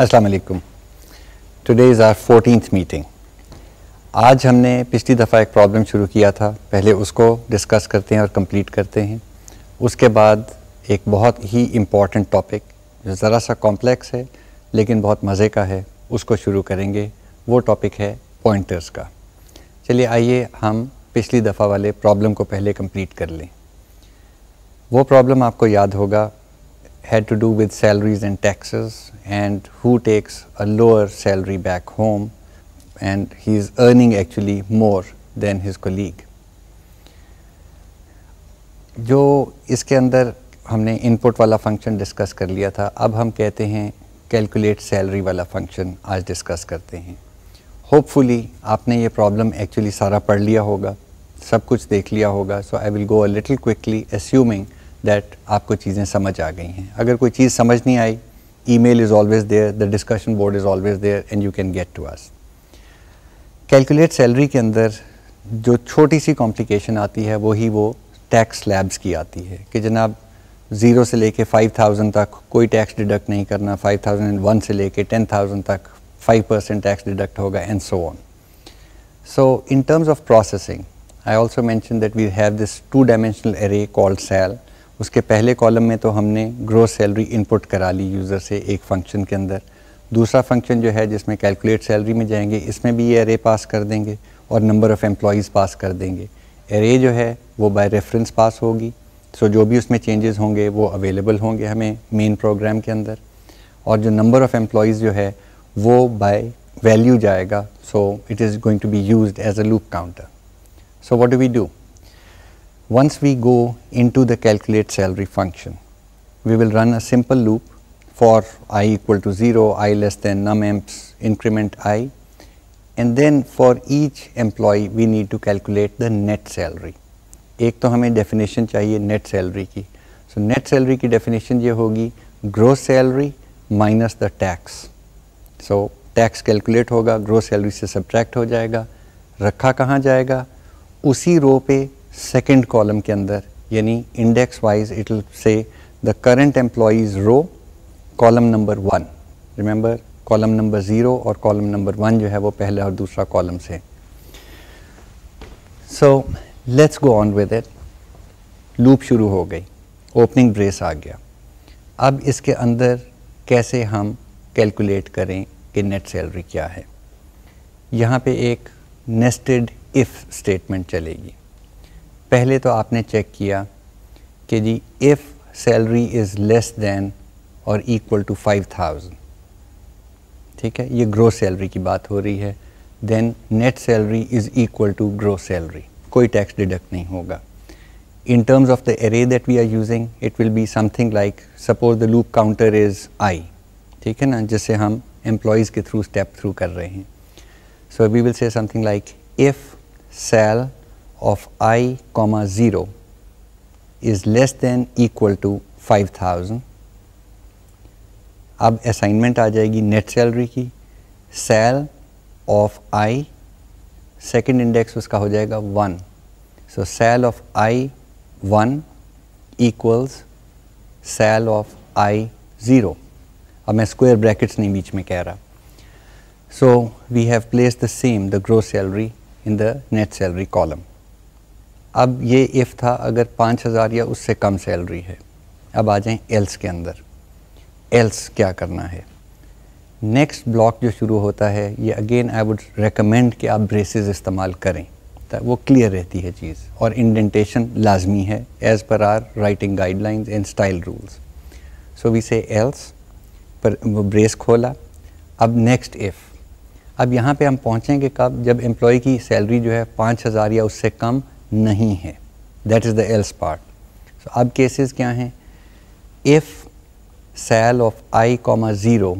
अस्सलाम वालेकुम today is our fourteen meeting आज हमने पिछली दफ़ा एक प्रॉब्लम शुरू किया था पहले उसको डिस्कस करते हैं और कंप्लीट करते हैं उसके बाद एक बहुत ही इम्पॉर्टेंट टॉपिक जो ज़रा सा कॉम्प्लेक्स है लेकिन बहुत मज़े का है उसको शुरू करेंगे वो टॉपिक है पॉइंटर्स का चलिए आइए हम पिछली दफ़ा वाले प्रॉब्लम को पहले कंप्लीट कर लें वो प्रॉब्लम आपको याद होगा had to do with salaries and taxes and who takes a lower salary back home and he is earning actually more than his colleague. जो इसके अंदर हमने इनपुट वाला फंक्शन डिस्कस कर लिया था अब हम कहते हैं कैलकुलेट सैलरी वाला फंक्शन आज डिस्कस करते हैं होपफुली आपने ये प्रॉब्लम एक्चुअली सारा पढ़ लिया होगा सब कुछ देख लिया होगा so I will go a little quickly assuming that आपको चीज़ें समझ आ गई हैं अगर कोई चीज़ समझ नहीं आई email is always there the discussion board is always there and you can get to us calculate salary के अंदर जो छोटी सी कॉम्प्लिकेशन आती है वही वो टैक्स स्लैब्स की आती है कि जनाब ज़ीरो से लेके फाइव थाउजेंड तक कोई टैक्स डिडक्ट नहीं करना फाइव थाउजेंड वन से लेके थाउजेंड तक फाइव परसेंट टैक्स डिडक्ट होगा and so on so in terms of processing I also mention that we have this two dimensional array called cell उसके पहले कॉलम में तो हमने ग्रोथ सैलरी इनपुट करा ली यूज़र से एक फंक्शन के अंदर दूसरा फंक्शन जो है जिसमें कैलकुलेट सैलरी में जाएंगे इसमें भी ये एरे पास कर देंगे और नंबर ऑफ़ एम्प्लॉज़ पास कर देंगे एरे जो है वो बाय रेफरेंस पास होगी सो जो भी उसमें चेंजेस होंगे वो अवेलेबल होंगे हमें मेन प्रोग्राम के अंदर और जो नंबर ऑफ़ एम्प्लॉज़ जो है वो बाय वैल्यू जाएगा so it is going to be use as a loop counter so what do we do Once we go into the calculate salary function, we will run a simple loop for i equal to 0, i less than num emps increment i and then for each employee we need to calculate the net salary. एक तो हमें definition चाहिए net salary की so net salary की definition ये होगी gross salary minus the tax. So tax calculate होगा gross salary से subtract हो जाएगा रखा कहाँ जाएगा उसी row पे सेकेंड कॉलम के अंदर यानी index wise it say the current employees row column number one remember column number zero और कॉलम नंबर वन जो है वो पहला और दूसरा कॉलम से so let's go on with it loop शुरू हो गई ओपनिंग ब्रेस आ गया अब इसके अंदर कैसे हम कैलकुलेट करें कि नेट सैलरी क्या है यहाँ पे एक नेस्टेड इफ़ स्टेटमेंट चलेगी पहले तो आपने चेक किया कि जी if salary is less than और इक्वल टू फाइव थाउजेंड ठीक है ये ग्रो सैलरी की बात हो रही है then net salary is equal to gross salary कोई टैक्स डिडक्ट नहीं होगा in terms of the array that we are using it will be something like suppose the loop counter is I ठीक है ना जिसे हम एम्प्लॉयज़ के through step through कर रहे हैं so we will say something like if cell of i comma 0 is less than equal to 5000 अब असाइनमेंट आ जाएगी नेट सैलरी की cell of I second index उसका हो जाएगा one so cell of I one equals cell of I zero अब मैं square brackets नहीं बीच में कह रहा so we have place the same the gross salary in the net salary column. अब ये इफ़ था अगर पाँच हज़ार या उससे कम सैलरी है अब आ जाएं एल्स के अंदर एल्स क्या करना है नेक्स्ट ब्लॉक जो शुरू होता है ये अगेन आई वुड रेकमेंड कि आप ब्रेसेस इस्तेमाल करें वो क्लियर रहती है चीज़ और इंडेंटेशन लाजमी है as per our writing guidelines and style rules so we say else पर ब्रेस खोला अब नेक्स्ट इफ़ अब यहाँ पे हम पहुँचेंगे कब जब एम्प्लॉय की सैलरी जो है पाँच हज़ार या उससे कम नहीं है that is the else part so अब केसेस क्या हैं if cell of I comma zero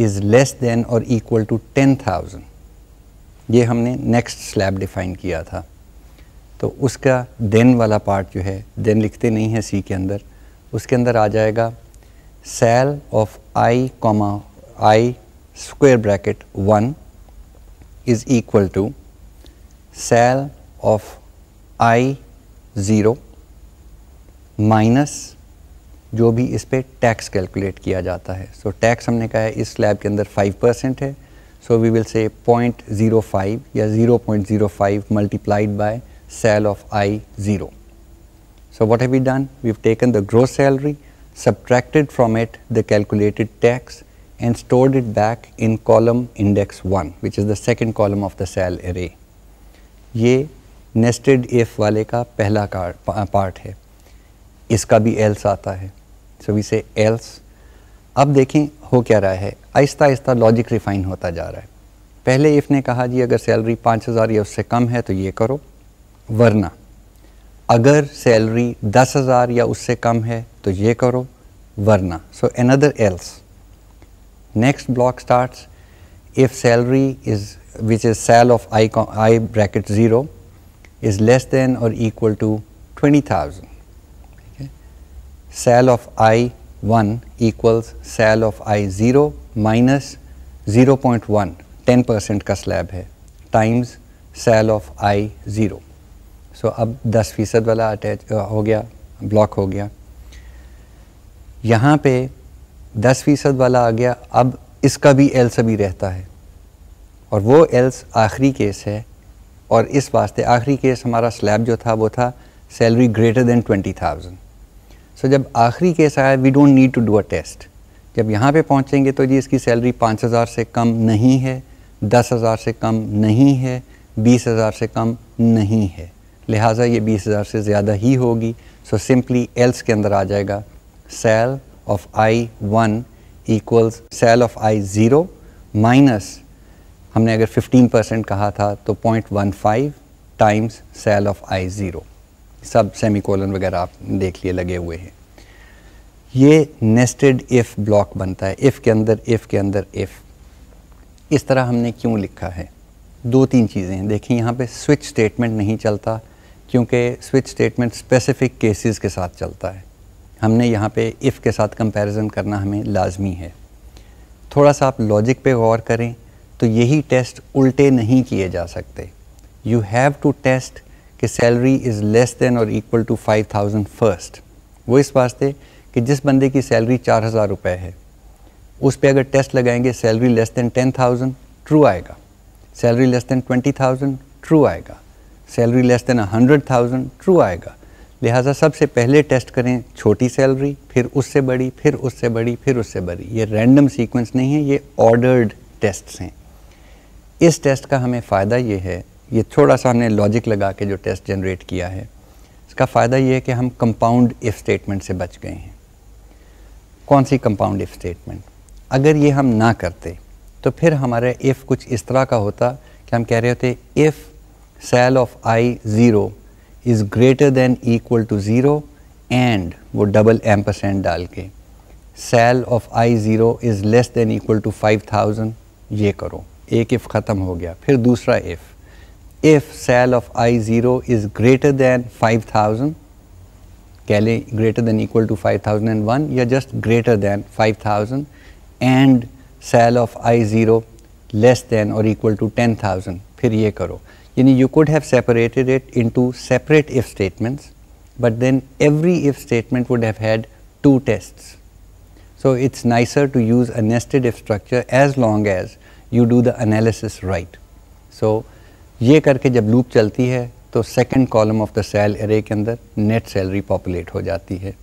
is less than और इक्वल टू टेन थाउजेंड ये हमने नेक्स्ट स्लैब डिफ़ाइन किया था तो उसका देन वाला पार्ट जो है देन लिखते नहीं है सी के अंदर उसके अंदर आ जाएगा cell of I comma I square bracket one is equal to cell of I0 minus, जो भी इस tax टैक्स कैलकुलेट किया जाता है so, tax हमने कहा है इस स्लैब के अंदर 5 percent है we will say 0.05 या 0.05 multiplied by cell of I0. So what have we done? We've taken the gross salary, subtracted from it the calculated tax and stored it back in column index 1 which is the second column of the cell array. Nested if वाले का पहला part है इसका भी else आता है so we say else अब देखें हो क्या रहा है आहिस्ता आहिस्ता लॉजिक रिफाइन होता जा रहा है पहले इफ़ ने कहा जी अगर सैलरी पाँच हज़ार या उससे कम है तो ये करो वरना अगर सैलरी दस हज़ार या उससे कम है तो ये करो वरना so another else next block starts if salary is which is cell of I I bracket zero is less than or equal to 20,000. Okay. Sal of I1 equals sal of I0 minus 0.1, 10 percent का slab है times cell of I zero so अब 10 फीसद वाला attach हो गया block हो गया यहाँ पे 10 फीसद वाला आ गया अब इसका भी एल्स अभी रहता है और वो एल्स आखिरी केस है और इस वास्ते आखिरी केस हमारा स्लैब जो था वो था salary greater than twenty thousand so जब आखिरी केस आया we don't need to do a test जब यहाँ पे पहुँचेंगे तो जी इसकी सैलरी पाँच हज़ार से कम नहीं है दस हज़ार से कम नहीं है बीस हज़ार से कम नहीं है लिहाजा ये बीस हज़ार से ज़्यादा ही होगी सो सिंपली एल्स के अंदर आ जाएगा cell of I one equals cell of I zero minus हमने अगर 15 परसेंट कहा था तो 0.15 times cell of I zero सब सेमीकोलन वगैरह आप देख लिए लगे हुए हैं ये नेस्टेड इफ़ ब्लॉक बनता है इफ़ के अंदर इफ़ के अंदर इफ़ इस तरह हमने क्यों लिखा है दो तीन चीज़ें हैं देखिए यहाँ पे स्विच स्टेटमेंट नहीं चलता क्योंकि स्विच स्टेटमेंट स्पेसिफिक केसेस के साथ चलता है हमने यहाँ पे इफ़ के साथ कंपैरिजन करना हमें लाजमी है थोड़ा सा आप लॉजिक पे गौर करें तो यही टेस्ट उल्टे नहीं किए जा सकते यू हैव टू टेस्ट कि सैलरी इज़ लेस देन और equal to five thousand first वो इस वास्ते कि जिस बंदे की सैलरी चार हज़ार रुपये है उस पर अगर टेस्ट लगाएंगे salary less than ten thousand true आएगा salary less than twenty thousand true आएगा salary less than hundred thousand true आएगा लिहाजा सबसे पहले टेस्ट करें छोटी सैलरी फिर उससे बड़ी फिर उससे बड़ी फिर उससे बड़ी ये रैंडम सीक्वेंस नहीं है ये ऑर्डर्ड टेस्ट हैं इस टेस्ट का हमें फ़ायदा ये है ये थोड़ा सा हमने लॉजिक लगा के जो टेस्ट जनरेट किया है इसका फ़ायदा ये है कि हम कंपाउंड इफ़ स्टेटमेंट से बच गए हैं कौन सी कंपाउंड इफ़ स्टेटमेंट अगर ये हम ना करते तो फिर हमारे इफ़ कुछ इस तरह का होता कि हम कह रहे होते if cell of I zero is greater than equal to zero and वो डबल एम परसेंट डाल के cell of I zero is less than equal to five thousand ये करो एक इफ़ ख़त्म हो गया फिर दूसरा if if cell of I zero is greater than five thousand कह लें greater than equal to five thousand and one या just greater than five thousand and cell of I zero less than और equal to ten thousand फिर ये करो यानी you could have separated it to separate if statements but then every if statement would have had two tests. So it's nicer to use a nested if structure as long you do the analysis right so ये करके जब loop चलती है तो second column of the cell array के अंदर net salary populate हो जाती है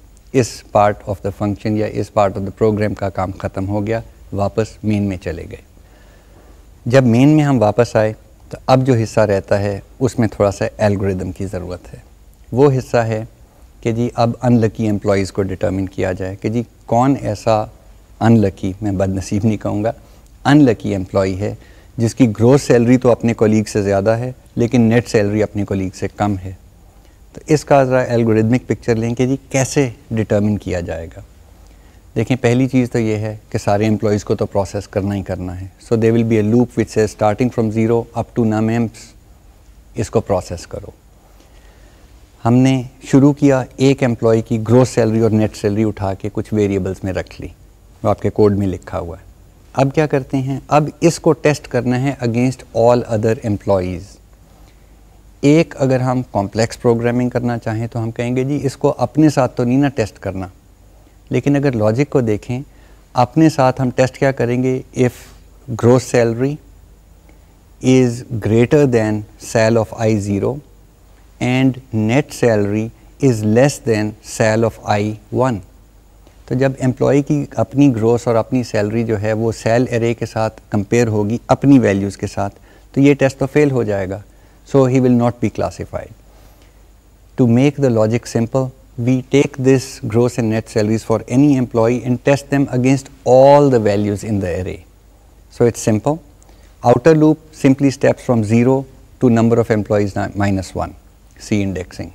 इस पार्ट ऑफ द फंक्शन या इस पार्ट ऑफ द प्रोग्राम का काम ख़त्म हो गया वापस मेन में चले गए जब मेन में हम वापस आए तो अब जो हिस्सा रहता है उसमें थोड़ा सा एल्गोरिदम की ज़रूरत है वो हिस्सा है कि जी अब अनलकी एम्प्लॉयज़ को डिटर्मिन किया जाए कि जी कौन ऐसा अनलकी मैं बदनसीब नहीं कहूँगा अनलकी एम्प्लॉई है जिसकी ग्रोथ सैलरी तो अपने कोलीग से ज़्यादा है लेकिन नेट सैलरी अपने कोलीग से कम है तो इसका ज़रा एल्गोरिदमिक पिक्चर लें कि जी कैसे डिटर्मिन किया जाएगा देखें पहली चीज़ तो ये है कि सारे एम्प्लॉयज़ को तो प्रोसेस करना ही करना है so they will be a loop which say starting from zero up to num emps इसको प्रोसेस करो हमने शुरू किया एक एम्प्लॉय की ग्रोथ सैलरी और नेट सैलरी उठा के कुछ वेरिएबल्स में रख ली वो आपके कोड में लिखा हुआ है अब क्या करते हैं अब इसको टेस्ट करना है अगेंस्ट ऑल अदर एम्प्लॉज़ एक अगर हम कॉम्प्लेक्स प्रोग्रामिंग करना चाहें तो हम कहेंगे जी इसको अपने साथ तो नहीं ना टेस्ट करना लेकिन अगर लॉजिक को देखें अपने साथ हम टेस्ट क्या करेंगे if gross salary is greater than cell of I zero and net salary is less than cell of I one तो जब एम्प्लॉय की अपनी ग्रोस और अपनी सैलरी जो है वो सेल एरे के साथ कंपेयर होगी अपनी वैल्यूज़ के साथ तो ये टेस्ट तो फेल हो जाएगा so he will not be classified to make the logic simple we take this gross and net salaries for any employee and test them against all the values in the array. So it's simple. Outer loop simply steps from 0 to number of employees minus 1, C indexing.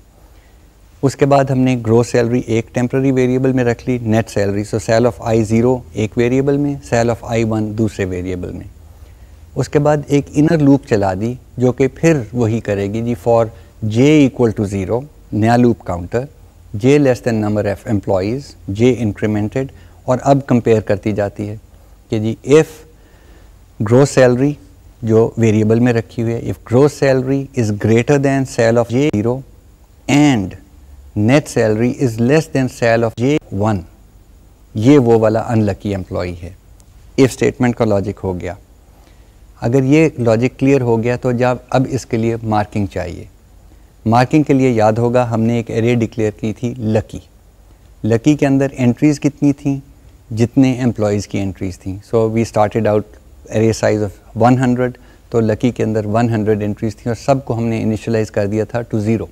उसके बाद हमने gross salary एक temporary variable में रख ली net salary so cell of I zero एक variable में cell of I one दूसरे वेरिएबल में उसके बाद एक इनर लूप चला दी जो कि फिर वही करेगी जी for J equal to zero नया loop counter J less than number of employees J incremented और अब कंपेयर करती जाती है कि जी इफ़ ग्रोथ सैलरी जो वेरिएबल में रखी हुई है if gross salary is greater than cell of J zero and net salary is less than cell of J one ये वो वाला अनलकी एम्प्लॉई है इफ़ स्टेटमेंट का लॉजिक हो गया अगर ये लॉजिक क्लियर हो गया तो जब अब इसके लिए मार्किंग चाहिए मार्किंग के लिए याद होगा हमने एक एरे डिक्लेयर की थी लकी लकी के अंदर एंट्रीज़ कितनी थी जितने एम्प्लॉयज़ की एंट्रीज़ थी so we started out array size of 100 तो लकी के अंदर 100 एंट्रीज़ थी और सबको हमने इनिशलाइज़ कर दिया था टू ज़ीरो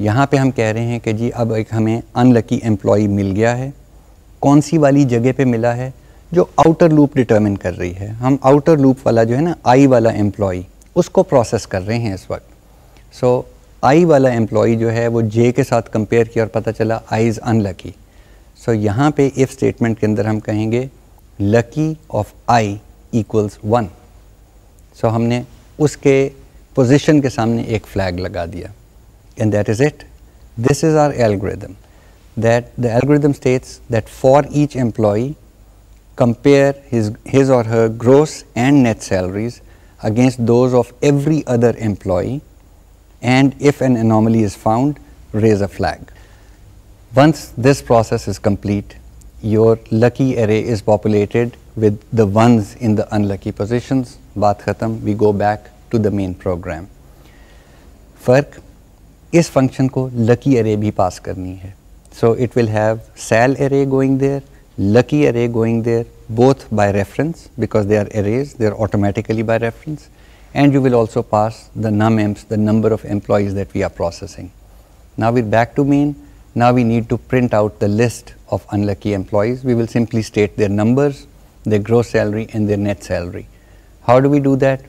यहाँ पे हम कह रहे हैं कि जी अब एक हमें अनलकी एम्प्लॉय मिल गया है कौन सी वाली जगह पे मिला है जो आउटर लूप डिटर्मिन कर रही है हम आउटर लूप वाला जो है ना आई वाला एम्प्लॉय उसको प्रोसेस कर रहे हैं इस वक्त सो so, आई वाला एम्प्लॉय जो है वो जे के साथ कंपेयर किया और पता चला आई इज़ अनलकी सो यहाँ पे इफ़ स्टेटमेंट के अंदर हम कहेंगे lucky of I equals one so हमने उसके पोजीशन के सामने एक फ़्लैग लगा दिया and that is it. This is our algorithm that the algorithm states that for each employee compare his, his or her gross and net salaries against those of every other employee and if an anomaly is found raise a flag. Once this process is complete your lucky array is populated with the ones in the unlucky positions. Baat khatam, we go back to the main program. Fark इस function को lucky array भी पास करनी है so it will have Sal array going there lucky array going there both by reference because they are arrays they are automatically by reference and you will also pass the numemps the number of employees that we are processing now we're back to main now we need to print out the list of unlucky employees we will simply state their numbers their gross salary and their net salary how do we do that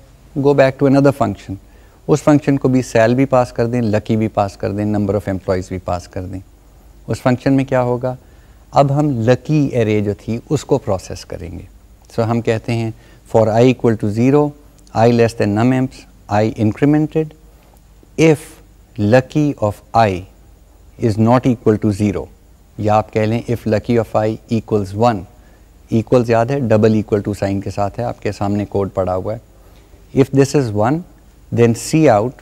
go back to another function उस function को भी cell भी पास कर दें lucky भी पास कर दें number of employees भी पास कर दें उस फंक्शन में क्या होगा अब हम लकी एरे जो थी उसको प्रोसेस करेंगे सो so, हम कहते हैं for I equal to zero I less than num emps I incremented if lucky of I is not equal to zero या आप कह लें if lucky of I equals one equals याद है डबल इक्वल टू साइन के साथ है आपके सामने कोड पड़ा हुआ है if this is one then C out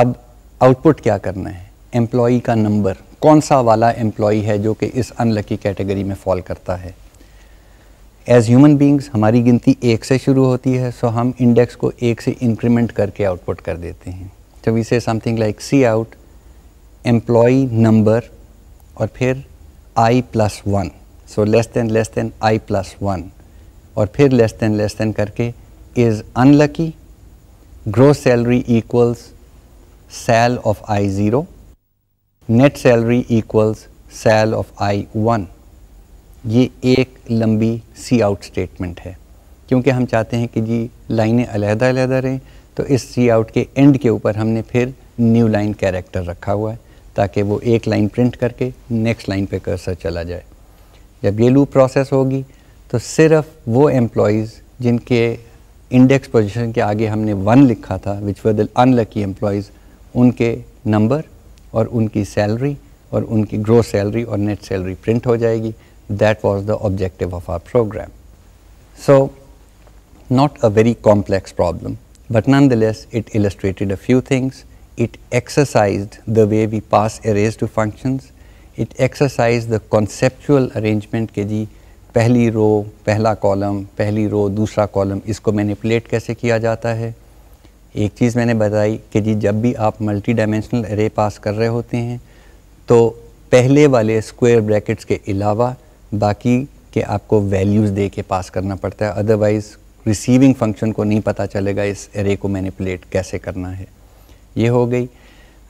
अब आउटपुट क्या करना है एम्प्लॉई का नंबर कौन सा वाला एम्प्लॉई है जो कि इस अनलकी कैटेगरी में फॉल करता है एज ह्यूमन बींग्स हमारी गिनती एक से शुरू होती है सो हम इंडेक्स को एक से इंक्रीमेंट करके आउटपुट कर देते हैं तो we say something like C out employee number और फिर I plus one so less than less than I plus one और फिर लेस देन लेस देन करके is unlucky gross salary equals sal of I0, net salary equals sal of I1. ये एक लंबी सी out statement है क्योंकि हम चाहते हैं कि जी लाइनें अलहदा अलहदा रहें तो इस सी आउट के एंड के ऊपर हमने फिर न्यू लाइन कैरेक्टर रखा हुआ है ताकि वो एक लाइन प्रिंट करके नेक्स्ट लाइन पे कर्सर चला जाए जब ये लूप प्रोसेस होगी तो सिर्फ वो एम्प्लॉज़ जिनके इंडेक्स पोजिशन के आगे हमने वन लिखा था which were the unlucky employees उनके नंबर और उनकी सैलरी और उनकी ग्रो सैलरी और नेट सैलरी प्रिंट हो जाएगी that was the objective of our program so not a very complex problem but nonetheless it illustrated a few things it exercise the way we pass arrays to functions it exercise the conceptual arrangement के जी पहली रो पहला column पहली रो दूसरा column इसको manipulate कैसे किया जाता है एक चीज़ मैंने बताई कि जी जब भी आप मल्टी डायमेंशनल एरे पास कर रहे होते हैं तो पहले वाले स्क्वायर ब्रैकेट्स के अलावा बाकी के आपको वैल्यूज़ दे के पास करना पड़ता है अदरवाइज़ रिसीविंग फंक्शन को नहीं पता चलेगा इस एरे को मैनिपुलेट कैसे करना है ये हो गई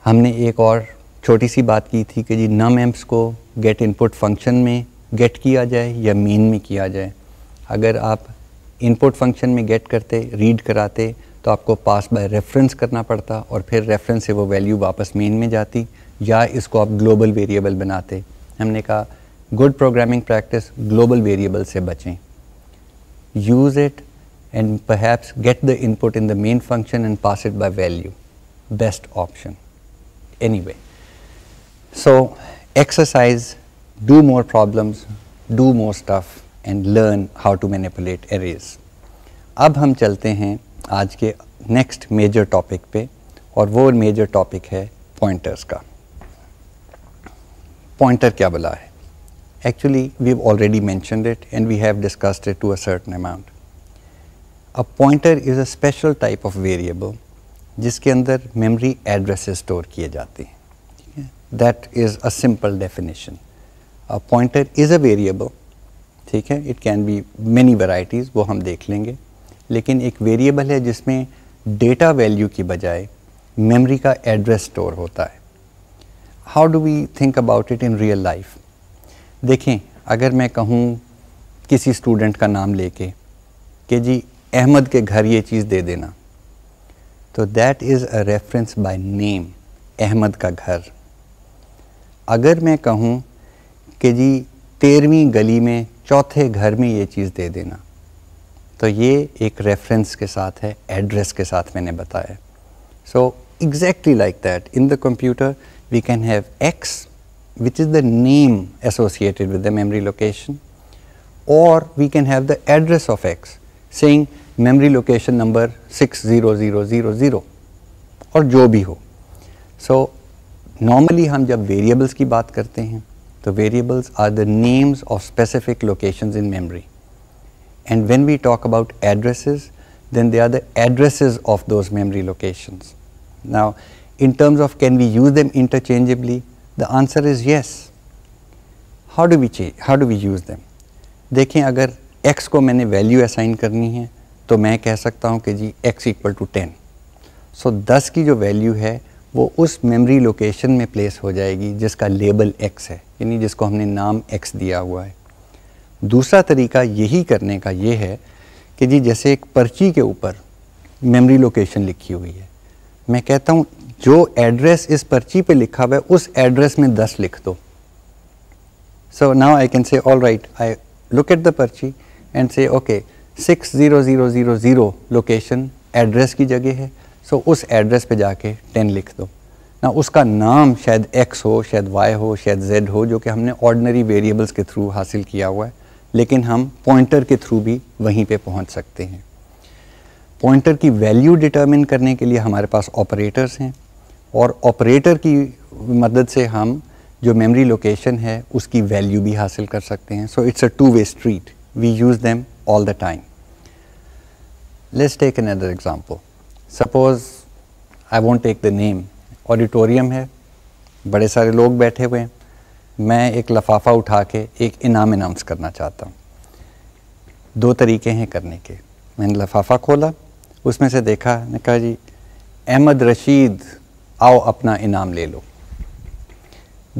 हमने एक और छोटी सी बात की थी कि जी नम एम्प्स को गेट इनपुट फंक्शन में गेट किया जाए या मेन में किया जाए अगर आप इनपुट फंक्शन में गेट करते रीड कराते तो आपको पास बाय रेफरेंस करना पड़ता और फिर रेफरेंस से वो वैल्यू वापस मेन में जाती या इसको आप ग्लोबल वेरिएबल बनाते हमने कहा good programming practice global variable से बचें use it and get the input in the main function and pass it it value best option anyway so exercise do more problems, do more stuff and learn how to manipulate arrays. अब हम चलते हैं आज के next major topic पे और वो major topic है पॉइंटर्स का पॉइंटर क्या बला है actually we have already mentioned it and we have discussed it to a certain amount a pointer is a special type of variable जिसके अंदर मेमोरी एड्रेसेस स्टोर किए जाते हैं ठीक है that is a simple definition pointer is a variable ठीक है it can be many varieties वो हम देख लेंगे लेकिन एक वेरिएबल है जिसमें डेटा वैल्यू की बजाय मेमोरी का एड्रेस स्टोर होता है how do we think about it in real life देखें अगर मैं कहूँ किसी स्टूडेंट का नाम लेके कि जी अहमद के घर ये चीज़ दे देना तो that is a reference by name Ahmed का घर अगर मैं कहूँ कि जी तेरहवीं गली में चौथे घर में ये चीज़ दे देना तो ये एक रेफरेंस के साथ है एड्रेस के साथ मैंने बताया so exactly like that in the computer we can have X which is the name associated with the memory location और we can have the address of X saying memory location number six zero zero zero zero और जो भी हो सो so, normally हम जब variables की बात करते हैं The variables are the names of specific locations in memory. And when we talk about addresses, then they are the addresses of those memory locations. Now, in terms of can we use them interchangeably, the answer is yes. How do we how do we use them? देखें अगर x को मैंने value assign करनी है तो मैं कह सकता हूँ कि जी x equal to ten. So दस की जो value है वो उस मेमोरी लोकेशन में प्लेस हो जाएगी जिसका लेबल एक्स है यानी जिसको हमने नाम एक्स दिया हुआ है दूसरा तरीका यही करने का ये है कि जी जैसे एक पर्ची के ऊपर मेमोरी लोकेशन लिखी हुई है मैं कहता हूँ जो एड्रेस इस पर्ची पे लिखा हुआ है उस एड्रेस में दस लिख दो so now I can say all right I look at the पर्ची and say okay six zero zero zero zero location address की जगह है सो उस एड्रेस पे जाके टेन लिख दो ना उसका नाम शायद एक्स हो शायद वाई हो शायद जेड हो जो कि हमने ऑर्डनरी वेरिएबल्स के थ्रू हासिल किया हुआ है लेकिन हम पॉइंटर के थ्रू भी वहीं पे पहुंच सकते हैं पॉइंटर की वैल्यू डिटर्मिन करने के लिए हमारे पास ऑपरेटर्स हैं और ऑपरेटर की मदद से हम जो मेमोरी लोकेशन है उसकी वैल्यू भी हासिल कर सकते हैं so it's a two way street we use them all the time let's take another example suppose I want take the name auditorium है बड़े सारे लोग बैठे हुए हैं मैं एक लफाफा उठा के एक इनाम अनाउंस करना चाहता हूँ दो तरीके हैं करने के मैंने लफाफा खोला उसमें से देखा ने कहा जी अहमद रशीद आओ अपना इनाम ले लो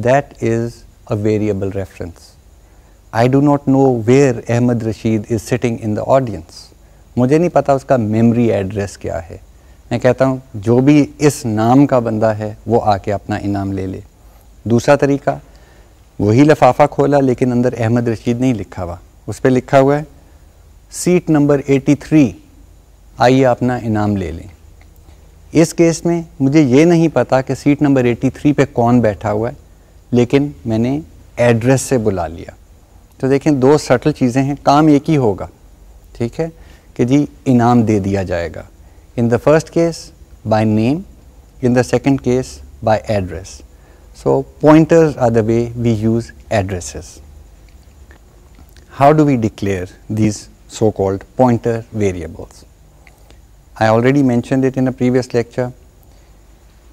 that is a variable reference I do not know where Ahmed Rashid is sitting in the audience मुझे नहीं पता उसका मेमोरी एड्रेस क्या है मैं कहता हूँ जो भी इस नाम का बंदा है वो आके अपना इनाम ले ले दूसरा तरीका वही लफाफा खोला लेकिन अंदर अहमद रशीद नहीं लिखा हुआ उस पर लिखा हुआ है सीट नंबर 83 आइए अपना इनाम ले लें इस केस में मुझे ये नहीं पता कि सीट नंबर 83 पे कौन बैठा हुआ है लेकिन मैंने एड्रेस से बुला लिया तो देखें दो सटल चीज़ें हैं काम एक ही होगा ठीक है कि जी इनाम दे दिया जाएगा In the first case by name, in the second case by address. So, pointers are the way we use addresses. How do we declare these so called pointer variables? I already mentioned it in a previous lecture.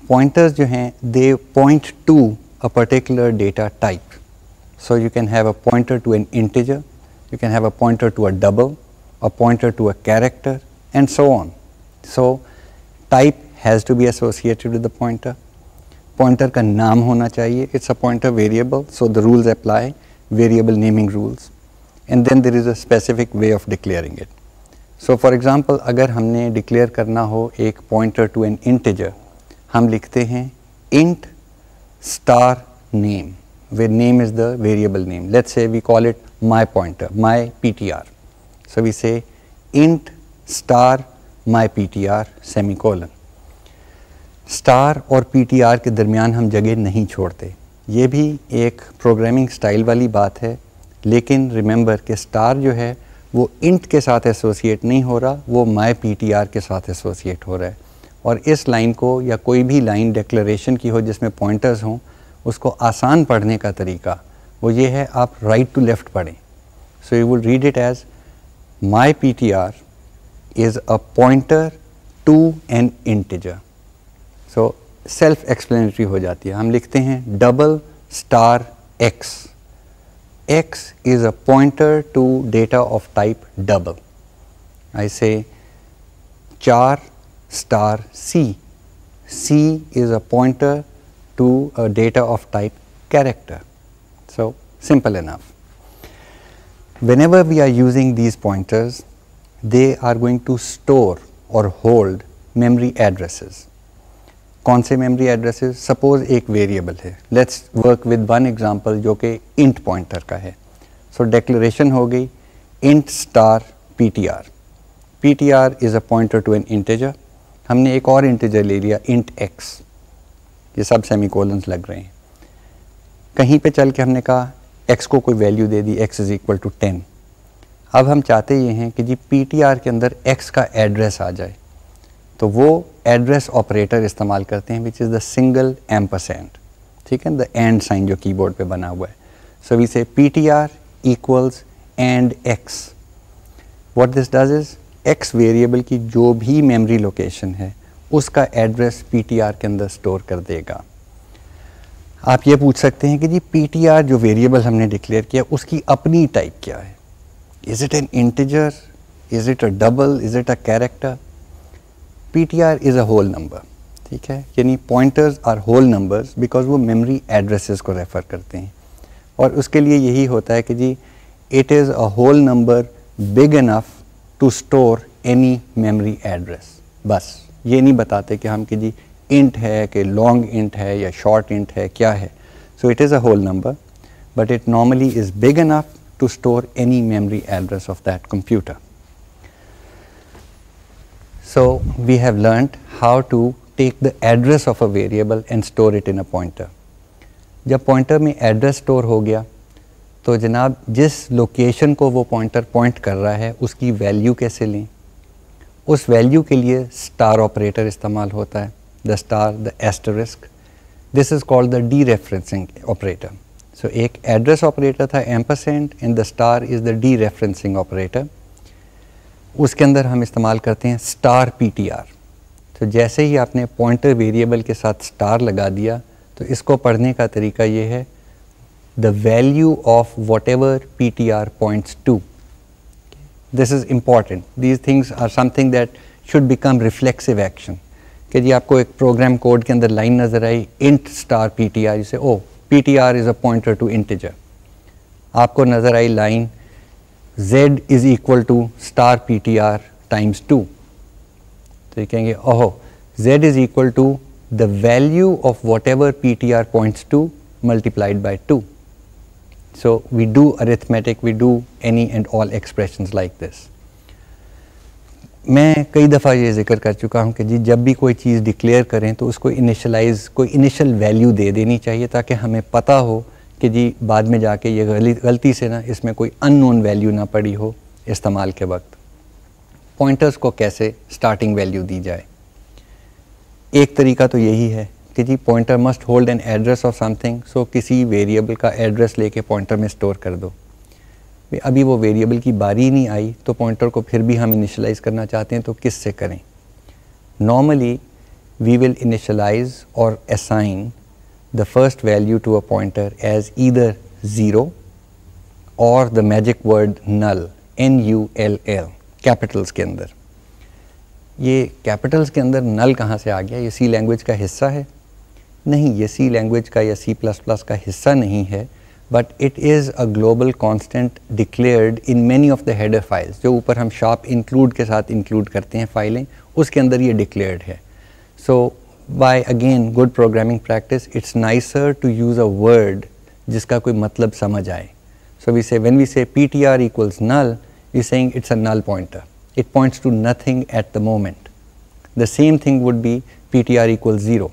Pointers they point to a particular data type. So, you can have a pointer to an integer, you can have a pointer to a double, a pointer to a character and so on. So type has to be associated with the pointer pointer का नाम होना चाहिए it's a pointer variable so the rules apply variable naming rules and then there is a specific way of declaring it so for example अगर हमने declare करना हो एक pointer to an integer हम लिखते हैं int star name name is the variable name let say we call it my pointer my P T R so we say int star my P T R semi star और P T R के दरमियान हम जगह नहीं छोड़ते ये भी एक प्रोग्रामिंग स्टाइल वाली बात है लेकिन रिमेंबर कि स्टार जो है वो इंट के साथ एसोसिएट नहीं हो रहा वो माई पी टी आर के साथ एसोसिएट हो रहा है और इस लाइन को या कोई भी लाइन डिक्लेरेशन की हो जिसमें पॉइंटर्स हों उसको आसान पढ़ने का तरीका वो ये है आप राइट टू लेफ़्ट पढ़ें so you will read it as my P T R is a pointer to an integer. So self explanatory हो जाती है हम लिखते हैं double star x. x is a pointer to data of type double. I say char star c. c is a pointer to a data of type character. So simple enough. Whenever we are using these pointers, they are going to store और hold memory addresses कौन से memory addresses suppose एक variable है let's work with one example जो कि int pointer का है सो so, declaration हो गई int star P T R P T R is a pointer to an integer हमने एक और इंटेजर ले लिया इंट एक्स ये सब सेमी लग रहे हैं कहीं पे चल के हमने कहा एक्स को कोई वैल्यू दे दी X is equal to ten अब हम चाहते ये हैं कि जी पीटीआर के अंदर एक्स का एड्रेस आ जाए तो वो एड्रेस ऑपरेटर इस्तेमाल करते हैं which is the single ampersand ठीक है द एंड साइन जो कीबोर्ड पे बना हुआ है so we say P T R equals and X what this does is X variable की जो भी मेमोरी लोकेशन है उसका एड्रेस पी टी आर के अंदर स्टोर कर देगा आप ये पूछ सकते हैं कि जी पी टी आर जो वेरिएबल हमने डिक्लेयर किया उसकी अपनी टाइप क्या है Is it an integer? Is it a double? Is it a character? PTR is a whole number. ठीक है यानी pointers are whole numbers because वो मेमोरी एड्रेसेस को रेफ़र करते हैं और उसके लिए यही होता है कि जी it is a whole number big enough to store any memory address बस ये नहीं बताते कि हम कि जी इंट है कि लॉन्ग इंट है या शॉर्ट इंट है क्या है so it is a whole number but it normally is big enough to store any memory address of that computer. So we have learned how to take the address of a variable and store it in a pointer. जब pointer में address store हो गया तो जनाब जिस location को वो pointer point कर रहा है उसकी वैल्यू कैसे लें उस वैल्यू के लिए स्टार ऑपरेटर इस्तेमाल होता है the star the asterisk this is called the dereferencing operator so एक एड्रेस ऑपरेटर था ampersand and the star is the dereferencing operator उसके अंदर हम इस्तेमाल करते हैं स्टार पीटीआर तो जैसे ही आपने पॉइंटर वेरिएबल के साथ स्टार लगा दिया तो इसको पढ़ने का तरीका ये है the value of whatever P T R points to this is important these things are something that should become reflexive action कि जी आपको एक प्रोग्राम कोड के अंदर लाइन नज़र आई int star P T R जिसे ओ PTR is a pointer to integer. Aapko nazar aayi line Z is equal to star PTR times 2. So you can say, oh, Z is equal to the value of whatever PTR points to multiplied by 2. So we do arithmetic, we do any and all expressions like this. मैं कई दफ़ा ये जिक्र कर चुका हूँ कि जी जब भी कोई चीज़ डिक्लेयर करें तो उसको इनिशलाइज कोई इनिशियल वैल्यू दे देनी चाहिए ताकि हमें पता हो कि जी बाद में जाके ये गलती से ना इसमें कोई अननोन वैल्यू ना पड़ी हो इस्तेमाल के वक्त पॉइंटर्स को कैसे स्टार्टिंग वैल्यू दी जाए एक तरीका तो यही है कि जी pointer must hold an address of something so किसी वेरिएबल का एड्रेस लेके पॉइंटर में स्टोर कर दो अभी वो वेरिएबल की बारी नहीं आई तो पॉइंटर को फिर भी हम इनिशलाइज करना चाहते हैं तो किस से करें नॉर्मली वी विल इनिशलाइज और assign the first value to a pointer as either zero और the magic word null N U L L capitals के अंदर ये कैपिटल्स के अंदर नल कहाँ से आ गया ये सी लैंग्वेज का हिस्सा है नहीं ये सी लैंग्वेज का या सी प्लस प्लस का हिस्सा नहीं है but it is a global constant declared in many of the header files. जो ऊपर हम sharp include के साथ include करते हैं फाइलें, उसके अंदर ये declared है. So by again good programming practice, it's nicer to use a word जिसका कोई मतलब समझ So we say when we say ptr equals null, we're saying it's a null pointer. It points to nothing at the moment. The same thing would be ptr equals zero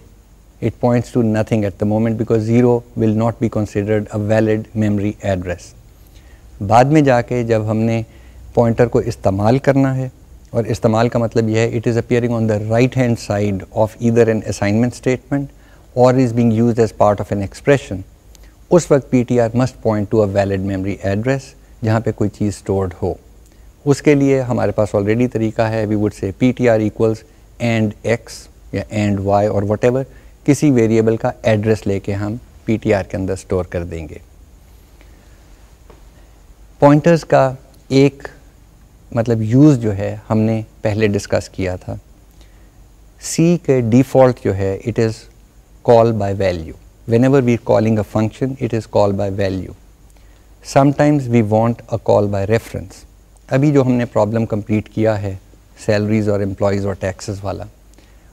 it points to nothing at the moment because zero will not be considered a valid memory address. बाद में जाके जब हमने pointer को इस्तेमाल करना है or इस्तेमाल का मतलब यह है it is appearing on the right hand side of either an assignment statement or is being used as part of an expression. उस वक्त PTR must point to a valid memory address जहाँ पे कोई चीज stored हो. उसके लिए हमारे पास already तरीका है we would say PTR equals and x या and y or whatever किसी वेरिएबल का एड्रेस लेके हम पी के अंदर स्टोर कर देंगे पॉइंटर्स का एक मतलब यूज़ जो है हमने पहले डिस्कस किया था सी के डिफ़ॉल्ट जो है it is call by value whenever we calling a function it is call by value sometimes we want a call by reference अभी जो हमने प्रॉब्लम कंप्लीट किया है सैलरीज़ और एम्प्लॉयज़ और टैक्सेस वाला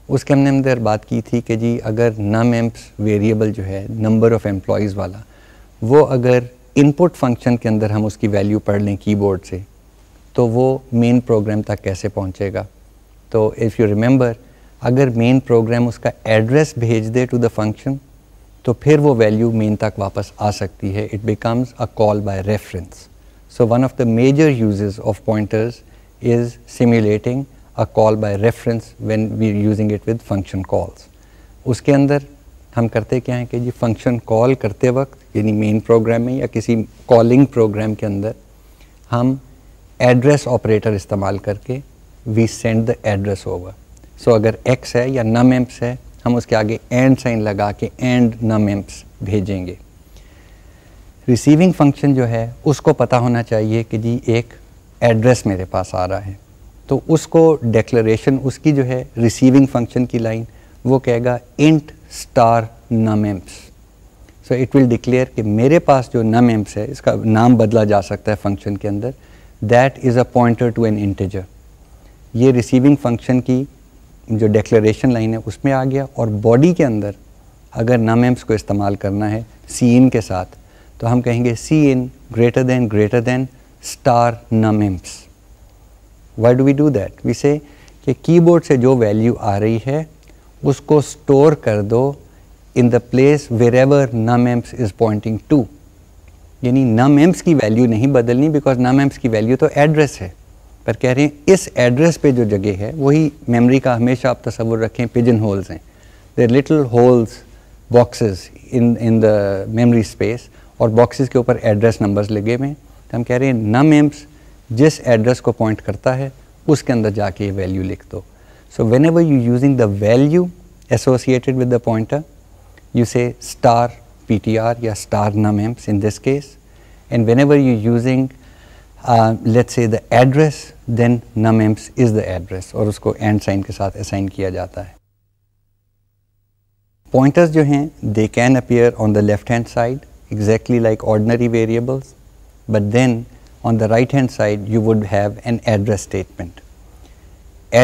उसके हमने अंदर बात की थी कि जी अगर नम एम्प्स वेरिएबल जो है नंबर ऑफ़ एम्प्लॉज़ वाला वो अगर इनपुट फंक्शन के अंदर हम उसकी वैल्यू पढ़ लें कीबोर्ड से तो वो मेन प्रोग्राम तक कैसे पहुंचेगा तो इफ़ यू रिमेंबर अगर मेन प्रोग्राम उसका एड्रेस भेज दे टू द फंक्शन तो फिर वो वैल्यू मेन तक वापस आ सकती है it becomes a call by reference so one of the major uses of pointers is simulating a call by reference when we using it with function calls उसके अंदर हम करते क्या हैं कि जी फंक्शन कॉल करते वक्त यानी मेन प्रोग्राम में या किसी कॉलिंग प्रोग्राम के अंदर हम एड्रेस ऑपरेटर इस्तेमाल करके we send the address over so अगर एक्स है या नम एम्प्स है हम उसके आगे एंड साइन लगा के एंड नम एम्प्स भेजेंगे रिसीविंग फंक्शन जो है उसको पता होना चाहिए कि जी एक एड्रेस मेरे पास आ रहा है तो उसको डेक्लरेशन उसकी जो है रिसीविंग फंक्शन की लाइन वो कहेगा int star num amps so it will declare कि मेरे पास जो नम एम्प्स है इसका नाम बदला जा सकता है फंक्शन के अंदर that is a pointer to an integer ये रिसीविंग फंक्शन की जो डेक्लरेशन लाइन है उसमें आ गया और बॉडी के अंदर अगर नम एम्प्स को इस्तेमाल करना है सी इन के साथ तो हम कहेंगे cin greater than greater than star num amps why do we do that we say कि कीबोर्ड से जो वैल्यू आ रही है उसको स्टोर कर दो in the place wherever num ems is pointing to यानी नम एम्स की वैल्यू नहीं बदलनी बिकॉज नम एम्स की वैल्यू तो एड्रेस है पर कह रहे हैं इस एड्रेस पे जो जगह है वही मेमोरी का हमेशा आप तस्वुर रखें पिजन होल्स हैं there little holes boxes in in the memory space और बॉक्सेस के ऊपर एड्रेस नंबर्स लगे हुए हैं तो हम कह रहे हैं नम एम्स जिस एड्रेस को पॉइंट करता है उसके अंदर जाके ये वैल्यू लिख दो so whenever you using the value associated with the pointer U T R या star yeah, star in this case and whenever you using let say the address then then numemps is the address और उसको and sign के साथ assign किया जाता है pointers जो हैं they can appear on the left hand side exactly like ordinary variables but then on the right hand side you would have an address statement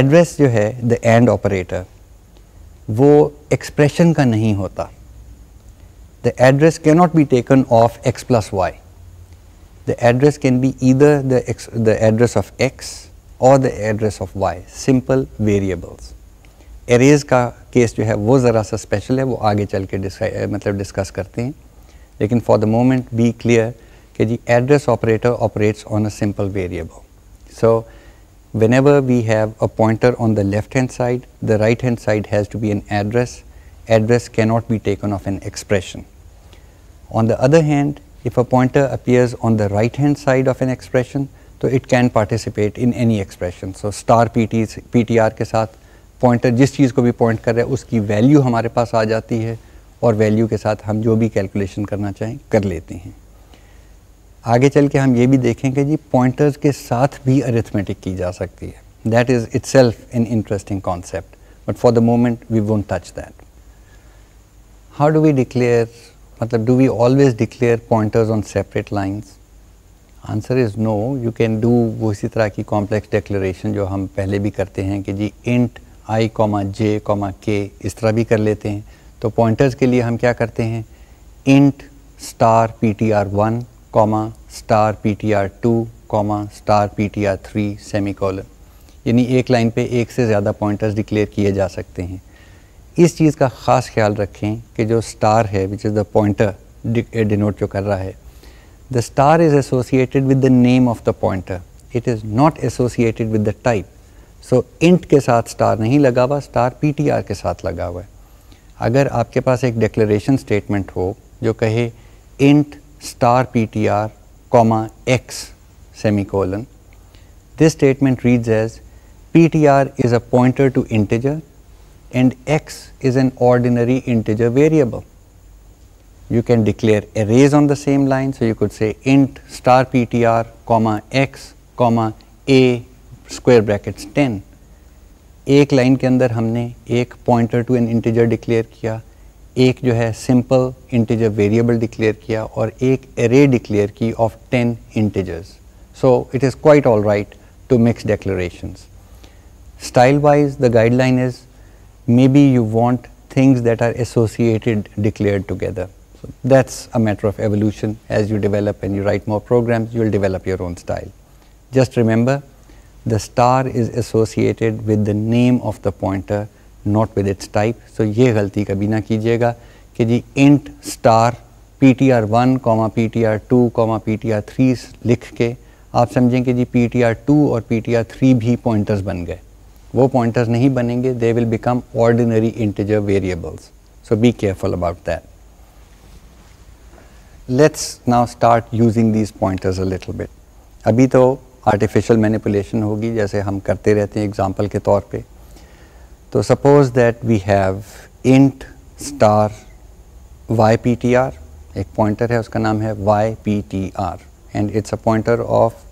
address jo hai the and operator wo expression ka nahi hota the address cannot be taken off x plus y the address can be either the the address of x or the address of y simple variables arrays ka case jo hai wo zara sa special hai wo aage chal ke discuss, uh, discuss karte hain lekin for the moment be clear okay, the address operator operates on a simple variable. So whenever we have a pointer on the left hand side, the right hand side has to be an address. Address cannot be taken of an expression. On the other hand, if a pointer appears on the right hand side of an expression, so it can participate in any expression. So, star P ptr P T R के साथ pointer जिस चीज़ को भी point कर रहे हैं उसकी value हमारे पास आ जाती है और वैल्यू के साथ हम जो भी कैलकुलेशन करना चाहें कर लेते हैं आगे चल के हम ये भी देखें कि जी पॉइंटर्स के साथ भी अरिथमेटिक की जा सकती है that is itself an interesting concept but for the moment we won't touch that how do we declare मतलब do we always declare pointers on separate lines answer is no you can do वो इसी तरह की complex declaration जो हम पहले भी करते हैं कि जी int I comma J comma K इस तरह भी कर लेते हैं तो पॉइंटर्स के लिए हम क्या करते हैं int star P T R one comma star P T R two comma star P T R three semicolon यानी एक लाइन पे एक से ज़्यादा पॉइंटर्स डिक्लेयर किए जा सकते हैं इस चीज़ का ख़ास ख्याल रखें कि जो स्टार है which is the pointer denote जो कर रहा है the star is associated with the name of the pointer it is not associated with the type so int के साथ स्टार नहीं लगा हुआ स्टार पी के साथ लगा हुआ है अगर आपके पास एक डिक्लेरेशन स्टेटमेंट हो जो कहे int star PTR comma x semicolon. This statement reads as PTR is a pointer to integer and x is an ordinary integer variable. You can declare arrays on the same line, so you could say int star PTR comma x comma a square brackets 10. एक line के अंदर हमने एक pointer to an integer declare किया एक जो है simple integer variable declare किया और एक एरे डिक्लेयर की of ten integers so it is quite all right declarations. Style wise the guideline is maybe you want things that are associated declared together. So that's a matter of evolution as you develop and you write more programs you will develop your own style. Just remember the star is associated with the name of the pointer not with its type so ये गलती कभी ना कीजिएगा कि जी int star P T R one comma P T R two comma P T R three लिख के आप समझें कि जी पी टी आर टू और पी टी आर थ्री भी पॉइंटर्स बन गए वो पॉइंटर्स नहीं बनेंगे they will become ordinary integer variables so be careful about that let's now start using these pointers a little bit अभी तो आर्टिफिशियल मैनिपुलेशन होगी जैसे हम करते रहते हैं एग्जाम्पल के तौर पर तो suppose that we have int star Y P T R एक पॉइंटर है उसका नाम है Y P T R and it's a pointer of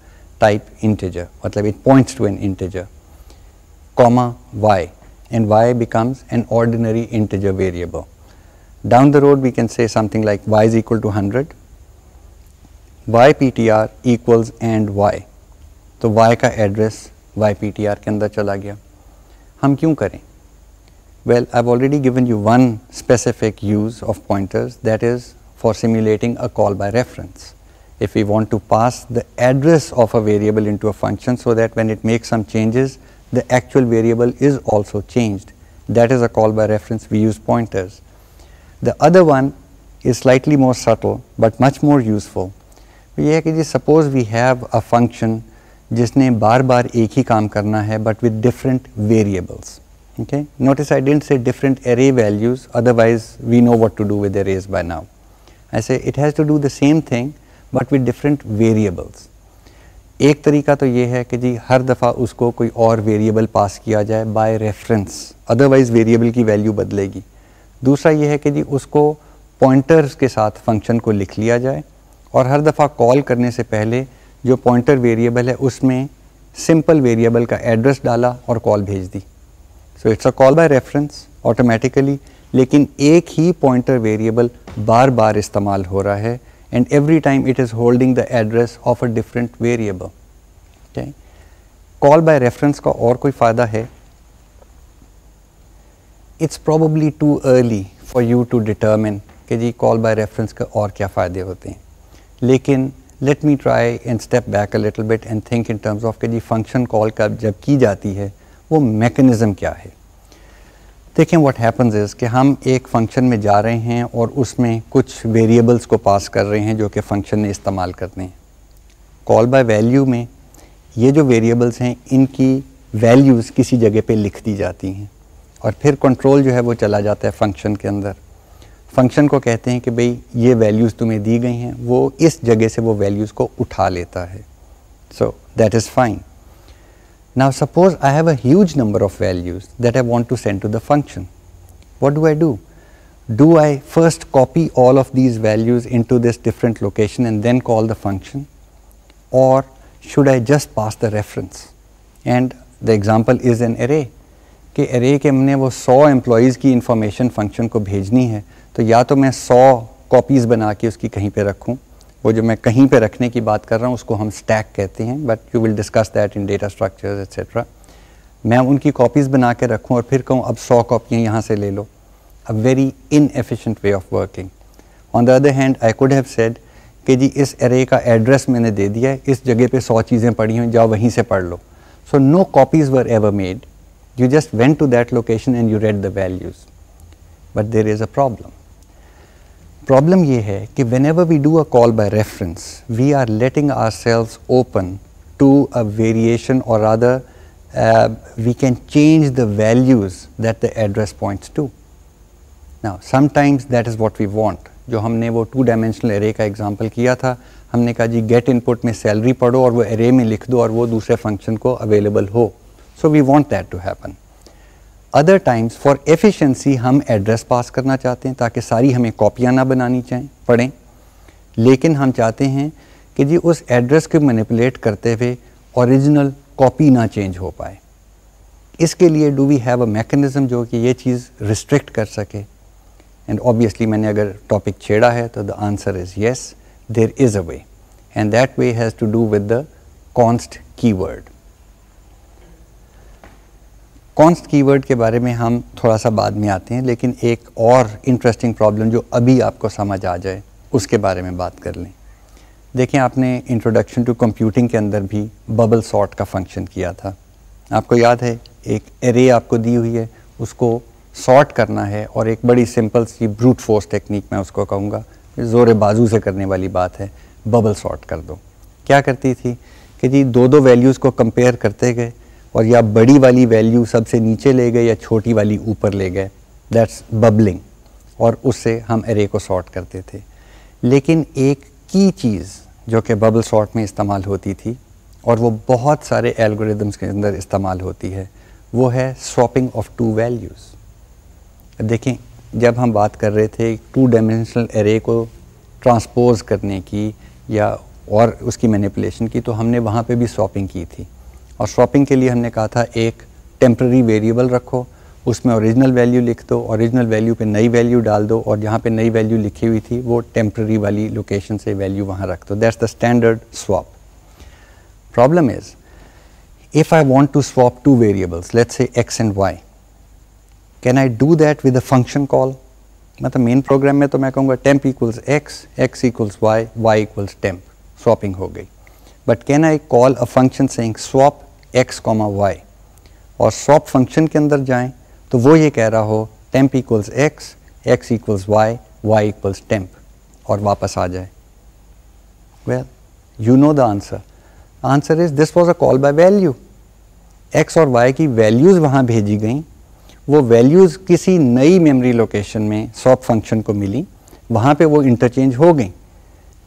type integer मतलब it points to an integer comma Y and Y becomes an ordinary integer variable down the road we can say something like Y is equal to hundred Y P T R equals and Y तो Y का address Y P T R के अंदर चला गया हम क्यों करें Well, I have already given you one specific use of pointers that is for simulating a call by reference. If we want to pass the address of a variable into a function so that when it makes some changes, the actual variable is also changed. That is a call by reference, we use pointers. The other one is slightly more subtle but much more useful. Suppose we have a function, have a bar जिसने बार बार एक ही काम करना है but Okay? Notice I did not say different array values otherwise we know what to do with arrays by now. I say it has to do the same thing but with different variables. एक तरीका तो ये है कि जी हर दफ़ा उसको कोई और वेरिएबल पास किया जाए बाय रेफरेंस अदरवाइज़ वेरिएबल की वैल्यू बदलेगी दूसरा ये है कि जी उसको पॉइंटर्स के साथ फंक्शन को लिख लिया जाए और हर दफ़ा कॉल करने से पहले जो पॉइंटर वेरिएबल है उसमें सिंपल वेरिएबल का एड्रेस डाला और कॉल भेज दी so it's a call by reference automatically लेकिन एक ही पॉइंटर वेरिएबल बार बार इस्तेमाल हो रहा है and every time it is holding the address of a different variable ठीक है कॉल बाय रेफरेंस का और कोई फ़ायदा है it's probably too early for you to determine कि जी कॉल बाय रेफरेंस का और क्या फ़ायदे होते हैं लेकिन let me try and step back a little bit and think in terms of के जी फंक्शन कॉल का जब की जाती है वो मेकनिज़म क्या है देखें व्हाट हैपन्स इज़ कि हम एक फंक्शन में जा रहे हैं और उसमें कुछ वेरिएबल्स को पास कर रहे हैं जो कि फंक्शन में इस्तेमाल करते हैं कॉल बाय वैल्यू में ये जो वेरिएबल्स हैं इनकी वैल्यूज़ किसी जगह पे लिख दी जाती हैं और फिर कंट्रोल जो है वो चला जाता है फंक्शन के अंदर फंक्शन को कहते हैं कि भाई ये वैल्यूज़ तुम्हें दी गई हैं वो इस जगह से वो वैल्यूज़ को उठा लेता है so that is fine Now suppose I have a huge number of values that I want to send to the function. What do I do? Do I first copy all of these values into this different location and then call the function? Or should I just pass the reference? And the example is an array. कि array के हमने वो सौ employees की information function को भेजनी है तो या तो मैं सौ कॉपीज़ बना के उसकी कहीं पे रखूं वो जो मैं कहीं पे रखने की बात कर रहा हूँ उसको हम स्टैक कहते हैं but you will discuss that in data structures etcetera मैं उनकी कॉपीज़ बना के रखूँ और फिर कहूँ अब सौ कॉपियाँ यहाँ से ले लो a very inefficient way of working on the other hand I could have said कि जी इस एरे का एड्रेस मैंने दे दिया है इस जगह पे सौ चीज़ें पड़ी हुई जाओ वहीं से पढ़ लो so no copies were ever made you just went to that location and you read the values but there is a problem problem ये है कि whenever we do a call by reference we are letting ourselves open to a variation और other we can change the values that the address points to ना sometimes that is what we want जो हमने वो to dimensional array का example किया था हमने कहा जी गेट इनपुट में सैलरी पढ़ो और वो एरे में लिख दो और वो दूसरे फंक्शन को अवेलेबल हो so we want that to happen other times for efficiency हम एड्रेस पास करना चाहते हैं ताकि सारी हमें कॉपियाँ ना बनानी चाहें पढ़ें लेकिन हम चाहते हैं कि जी उस एड्रेस को मैनिपुलेट करते हुए ओरिजिनल कॉपी ना चेंज हो पाए इसके लिए do we have a mechanism जो कि ये चीज़ रिस्ट्रिक्ट कर सके एंड ऑब्वियसली मैंने अगर टॉपिक छेड़ा है तो the answer is yes there is a way and that way has to do with the const keyword से की के बारे में हम थोड़ा सा बाद में आते हैं लेकिन एक और इंटरेस्टिंग प्रॉब्लम जो अभी आपको समझ आ जाए उसके बारे में बात कर लें देखें आपने इंट्रोडक्शन टू कंप्यूटिंग के अंदर भी बबल सॉर्ट का फंक्शन किया था आपको याद है एक एरे आपको दी हुई है उसको सॉर्ट करना है और एक बड़ी सिंपल सी ब्रूट फोर्स टेक्निक मैं उसको कहूँगा ज़ोर बाजू से करने वाली बात है बबल सॉर्ट कर दो क्या करती थी कि जी दो दो वैल्यूज़ को कंपेयर करते गए और या बड़ी वाली वैल्यू सबसे नीचे ले गए या छोटी वाली ऊपर ले गए दैट्स बबलिंग और उससे हम एरे को सॉर्ट करते थे लेकिन एक की चीज़ जो कि बबल सॉर्ट में इस्तेमाल होती थी और वो बहुत सारे एल्गोरिदम्स के अंदर इस्तेमाल होती है वो है स्वॉपिंग ऑफ टू वैल्यूज़ देखें जब हम बात कर रहे थे टू डायमेंशनल एरे को ट्रांसपोज करने की या और उसकी मैनिपुलेशन की तो हमने वहाँ पे भी स्वॉपिंग की थी और शॉपिंग के लिए हमने कहा था एक टेम्प्ररी वेरिएबल रखो उसमें ओरिजिनल वैल्यू लिख दो ओरिजिनल वैल्यू पे नई वैल्यू डाल दो और जहाँ पे नई वैल्यू लिखी हुई थी वो टेम्प्ररी वाली लोकेशन से वैल्यू वहाँ रख दो that's the standard swap problem is if I want to swap two variables let's say x and y can I do that with a function call मतलब मेन प्रोग्राम में तो मैं कहूँगा temp equals x x equals y y equals temp swapping हो गई but can I call a function saying swap x comma y और swap function के अंदर जाएं तो वो ये कह रहा हो temp equals x x equals y y equals temp और वापस आ जाए well you know the answer answer is this was a call by value x और वाई की वैल्यूज़ वहाँ भेजी गई वो वैल्यूज़ किसी नई मेमोरी लोकेशन में सॉप फंक्शन को मिली वहाँ पे वो इंटरचेंज हो गई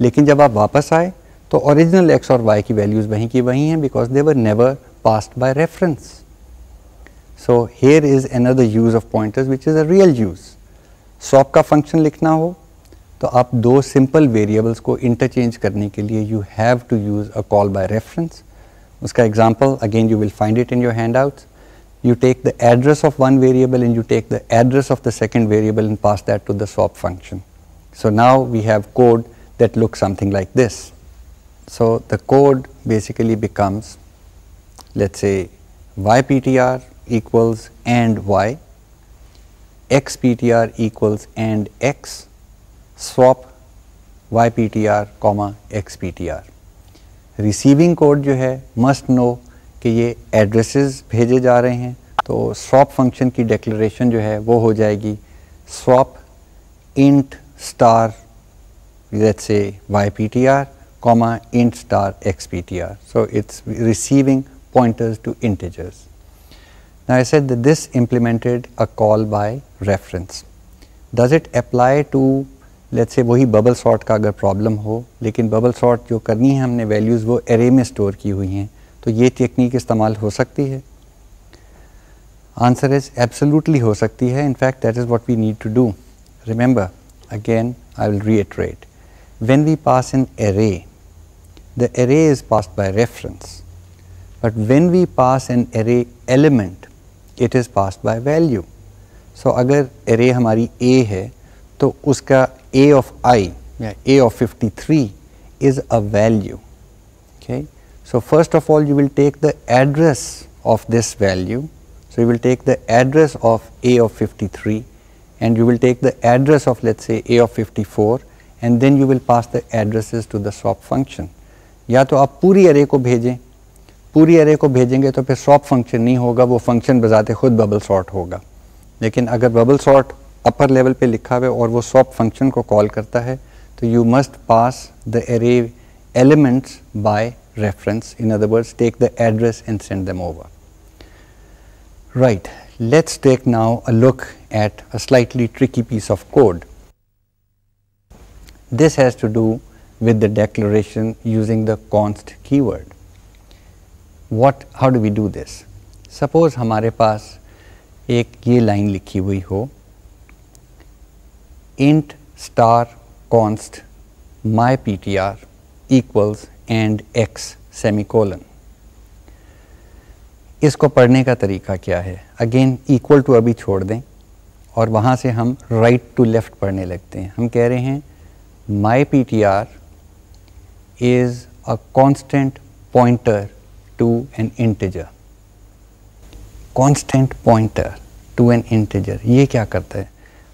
लेकिन जब आप वापस आए तो ओरिजिनल एक्स और वाई की वैल्यूज़ वहीं की वहीं हैं because they were never passed by reference. So, here is another use of pointers which is a real use. Swap ka function likhna ho, to आप do simple variables ko interchange करने के लिए you have to use a call by reference. उसका example again you will find it in your handouts. you take the address of one variable and you take the address of the second variable and pass that to the swap function. So now we have code that looks something like this. So the code basically becomes let's say yptr equals and y xptr equals and x swap yptr comma xptr receiving code jo hai must know ki ye addresses bheje ja rahe hain to swap function ki declaration jo hai wo ho jayegi swap int star let's say yptr comma int star xptr so it's receiving pointers to integers. Now I said that this implemented a call by reference. Does it apply to let's say, वही bubble sort का अगर problem हो लेकिन bubble sort जो करनी है हमने values वो array में store की हुई हैं तो ये टेक्निक इस्तेमाल हो सकती है Answer is absolutely हो सकती है fact, that is what we need to do. Remember, again I will reiterate when we pass an array the array is passed by reference but when we pass an array element, it is passed by value. So अगर array हमारी A है तो उसका A of I A of 53 is a value. Okay. So first of all you will take the address of this value. So you will take the address of A of 53 and you will take the address of let's say A of 54 and then you will pass the addresses to the swap function. या तो आप पूरी array को भेजें पूरी array को भेजेंगे तो फिर सॉप फंक्शन नहीं होगा वो फंक्शन बजाते खुद बबल सॉर्ट होगा लेकिन अगर बबल सॉर्ट अपर लेवल पे लिखा हुआ है और वो सॉप फंक्शन को कॉल करता है तो you must pass the array elements by reference in other words take the address and send them over right let's take now a look at a slightly tricky piece of code this has do with the declaration using the const keyword what how do we do this suppose हमारे पास एक ये line लिखी हुई हो int star const my ptr equals and x semicolon इसको पढ़ने का तरीका क्या है अगेन इक्वल टू अभी छोड़ दें और वहाँ से हम राइट टू लेफ़्ट पढ़ने लगते हैं हम कह रहे हैं my P T R is a constant pointer to an integer constant pointer to an integer ये क्या करता है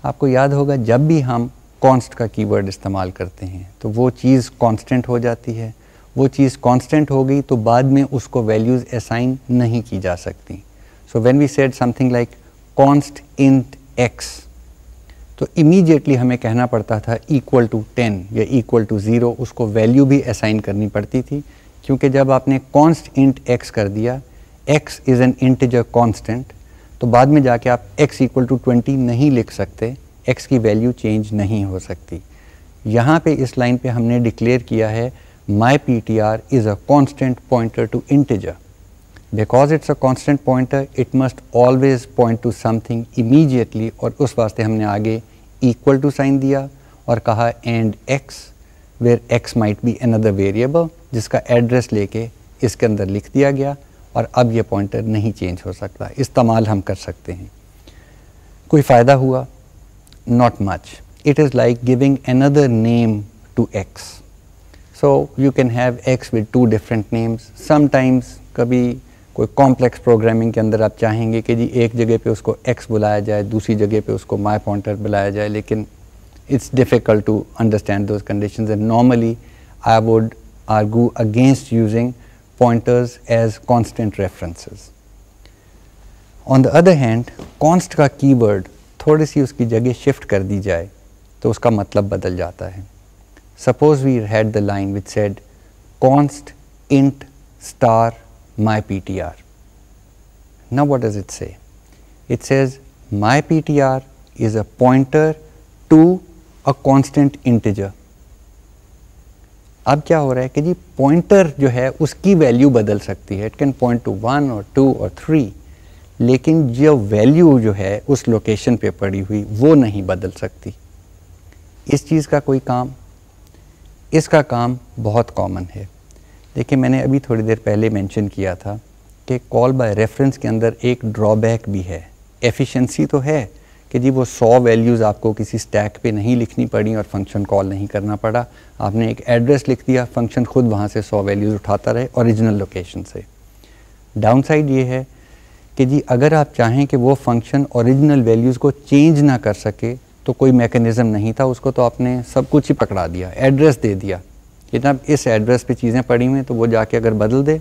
आपको याद होगा जब भी हम कॉन्स्ट का कीवर्ड इस्तेमाल करते हैं तो वो चीज़ कॉन्स्टेंट हो जाती है वो चीज़ कॉन्स्टेंट हो गई तो बाद में उसको वैल्यूज़ असाइन नहीं की जा सकती so when we said something like const int x तो इमीजिएटली हमें कहना पड़ता था इक्वल टू टेन या इक्वल टू ज़ीरो उसको वैल्यू भी असाइन करनी पड़ती थी क्योंकि जब आपने कॉन्स्ट इंट एक्स कर दिया x is an integer constant तो बाद में जाके आप एक्स इक्वल टू ट्वेंटी नहीं लिख सकते एक्स की वैल्यू चेंज नहीं हो सकती यहाँ पे इस लाइन पे हमने डिक्लेयर किया है my P T R is a constant pointer to integer because it's a constant pointer it must always point to something immediately और उस वास्ते हमने आगे इक्वल टू साइन दिया और कहा and x where x might be another variable जिसका address लेके इसके अंदर लिख दिया गया और अब ये पॉइंटर नहीं चेंज हो सकता इस्तेमाल हम कर सकते हैं कोई फ़ायदा हुआ not much it is like giving another name to x so you can have x with two different names sometimes कभी कोई कॉम्प्लेक्स प्रोग्रामिंग के अंदर आप चाहेंगे कि जी एक जगह पे उसको एक्स बुलाया जाए दूसरी जगह पे उसको माई पॉइंटर बुलाया जाए लेकिन it's difficult to understand those conditions and normally I would argue against using pointers as constant references. On the other hand, const का keyword थोड़ी सी उसकी जगह shift कर दी जाए तो उसका मतलब बदल जाता है Suppose we had the line which said const int star my PTR. Now what does it say? It says my PTR is a pointer to a constant integer अब क्या हो रहा है कि जी पॉइंटर जो है उसकी वैल्यू बदल सकती है it can point to one और टू और थ्री लेकिन जो वैल्यू जो है उस लोकेशन पे पड़ी हुई वो नहीं बदल सकती इस चीज़ का कोई काम इसका काम बहुत कॉमन है देखिए मैंने अभी थोड़ी देर पहले मेंशन किया था कि कॉल बाय रेफरेंस के अंदर एक ड्रॉबैक भी है एफिशिएंसी तो है कि जी वो सौ वैल्यूज़ आपको किसी स्टैक पे नहीं लिखनी पड़ी और फंक्शन कॉल नहीं करना पड़ा आपने एक एड्रेस लिख दिया फंक्शन खुद वहाँ से सौ वैल्यूज़ उठाता रहे ओरिजिनल लोकेशन से डाउनसाइड ये है कि जी अगर आप चाहें कि वो फंक्शन ओरिजिनल वैल्यूज़ को चेंज ना कर सके तो कोई मेकनिज़म नहीं था उसको तो आपने सब कुछ ही पकड़ा दिया एड्रेस दे दिया कि जनाब इस एड्रेस पे चीज़ें पड़ी हुई हैं तो वो जाके अगर बदल दे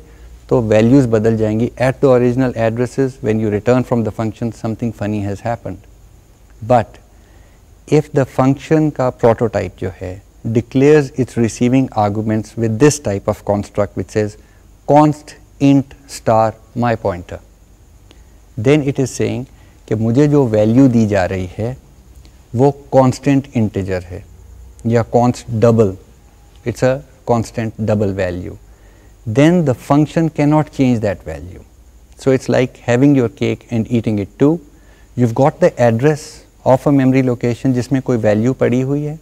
तो वैल्यूज़ बदल जाएंगी at the original addresses when you return from the function something funny has happened but if the function prototype jo hai declares its receiving arguments with this type of construct which says const int star my pointer then it is saying ke mujhe jo value di ja rahi hai wo constant integer hai ya const double it's a constant double value then the function cannot change that value so it's like having your cake and eating it too you've got the address of a memory location जिसमें कोई value पड़ी हुई है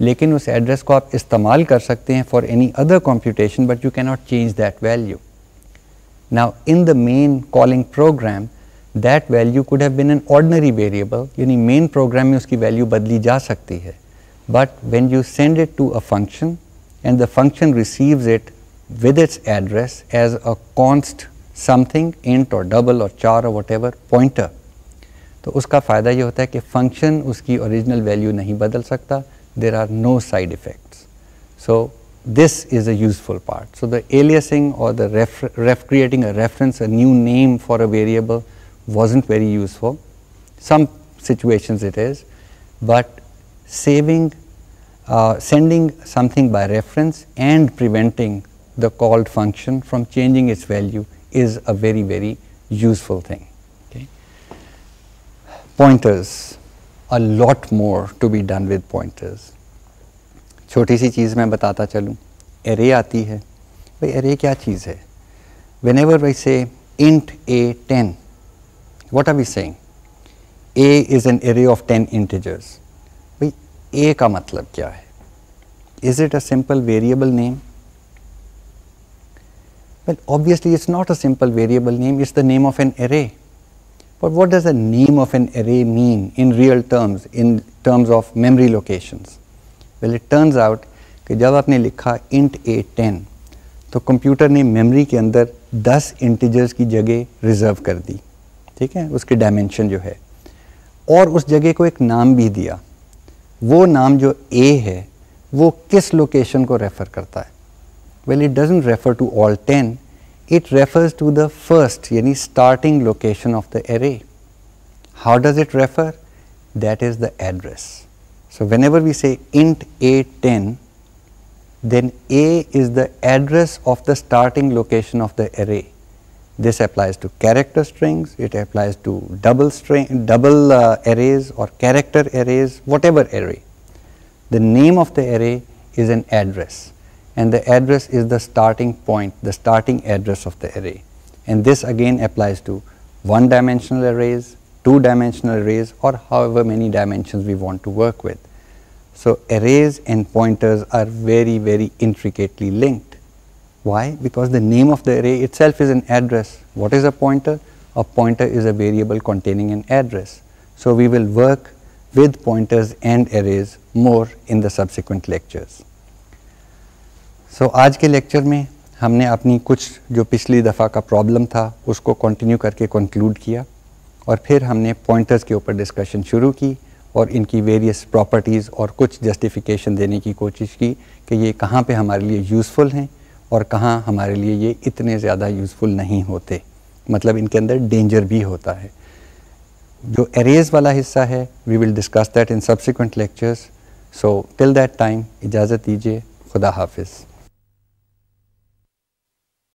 लेकिन उस address को आप इस्तेमाल कर सकते हैं for any other computation but you cannot change that value now in the main calling program that value could have been an ordinary variable यानी मेन प्रोग्राम में उसकी वैल्यू बदली जा सकती है but when you send it to a function and the function receives it with its address as a const something int और double और char और वट एवर पॉइंटर तो उसका फ़ायदा ये होता है function फंक्शन उसकी ओरिजिनल वैल्यू नहीं बदल सकता there are no side effects this is a useful part. So the aliasing or the ref, creating a reference, a new name for a variable wasn't very useful. Some situations it is, but saving, uh, sending something by reference and preventing the called function from changing its value is a very, very useful thing. pointers, a lot more to be done with pointers. छोटी सी चीज़ मैं बताता चलूँ array आती है भाई array क्या चीज़ है whenever we say int a ten what are we saying a is an array of ten integers भाई ए का मतलब क्या है is it a simple variable name well obviously it's not a simple variable name it's the name of an array But what does the name of an array mean in real terms, in terms of memory locations? Well, it turns out कि जब आपने लिखा int a 10, तो computer ने memory के अंदर 10 integers की जगह रिजर्व कर दी ठीक है उसके डायमेंशन जो है और उस जगह को एक नाम भी दिया वो नाम जो ए है वो किस लोकेशन को रेफ़र करता है well it doesn't refer to all 10 it refers to the first any starting location of the array. How does it refer? That is the address. So, whenever we say int a 10, then a is the address of the starting location of the array. This applies to character strings, it applies to double string, double uh, arrays or character arrays, whatever array. The name of the array is an address and the address is the starting point, the starting address of the array. And this again applies to one dimensional arrays, two dimensional arrays or however many dimensions we want to work with. So, arrays and pointers are very very intricately linked. Why? Because the name of the array itself is an address. What is a pointer? A pointer is a variable containing an address. So, we will work with pointers and arrays more in the subsequent lectures. So so, आज के lecture में हमने अपनी कुछ जो पिछली दफ़ा का प्रॉब्लम था उसको कंटिन्यू करके कंक्लूड किया और फिर हमने पॉइंटर्स के ऊपर डिस्कशन शुरू की और इनकी वेरियस प्रॉपर्टीज़ और कुछ जस्टिफिकेशन देने की कोशिश की कि ये कहाँ पे हमारे लिए यूज़फुल हैं और कहाँ हमारे लिए ये इतने ज़्यादा यूज़फुल नहीं होते मतलब इनके अंदर डेंजर भी होता है जो एरेज वाला हिस्सा है we will discuss that in subsequent lectures so till that time इजाज़त दीजिए खुदा हाफिज़